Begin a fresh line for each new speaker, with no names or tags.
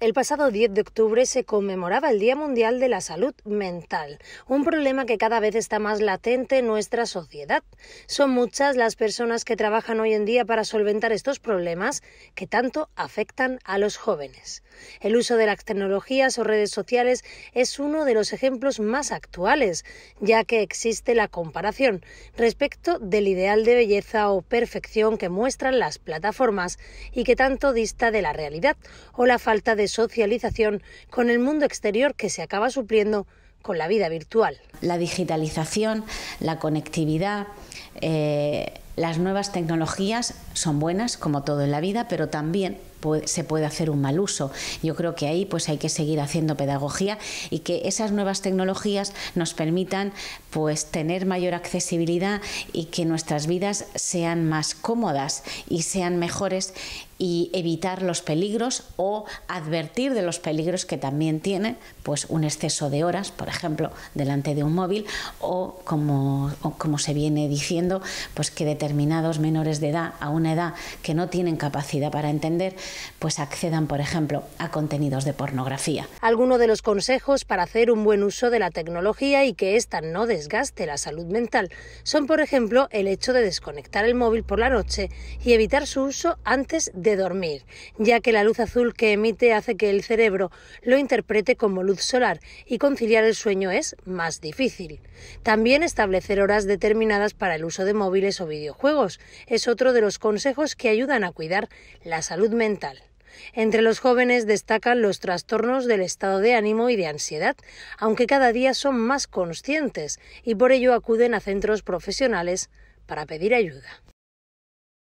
El pasado 10 de octubre se conmemoraba el Día Mundial de la Salud Mental, un problema que cada vez está más latente en nuestra sociedad. Son muchas las personas que trabajan hoy en día para solventar estos problemas que tanto afectan a los jóvenes. El uso de las tecnologías o redes sociales es uno de los ejemplos más actuales, ya que existe la comparación respecto del ideal de belleza o perfección que muestran las plataformas y que tanto dista de la realidad o la falta de socialización con el mundo exterior que se acaba supliendo con la vida virtual.
La digitalización, la conectividad, eh, las nuevas tecnologías son buenas como todo en la vida, pero también se puede hacer un mal uso. Yo creo que ahí pues hay que seguir haciendo pedagogía y que esas nuevas tecnologías nos permitan pues tener mayor accesibilidad y que nuestras vidas sean más cómodas y sean mejores y evitar los peligros o advertir de los peligros que también tiene pues un exceso de horas, por ejemplo, delante de un móvil o como, o como se viene diciendo, pues que determinados menores de edad a una edad que no tienen capacidad para entender pues accedan, por ejemplo, a contenidos de pornografía.
Algunos de los consejos para hacer un buen uso de la tecnología y que ésta no desgaste la salud mental son, por ejemplo, el hecho de desconectar el móvil por la noche y evitar su uso antes de dormir, ya que la luz azul que emite hace que el cerebro lo interprete como luz solar y conciliar el sueño es más difícil. También establecer horas determinadas para el uso de móviles o videojuegos es otro de los consejos que ayudan a cuidar la salud mental entre los jóvenes destacan los trastornos del estado de ánimo y de ansiedad, aunque cada día son más conscientes y por ello acuden a centros profesionales para pedir ayuda.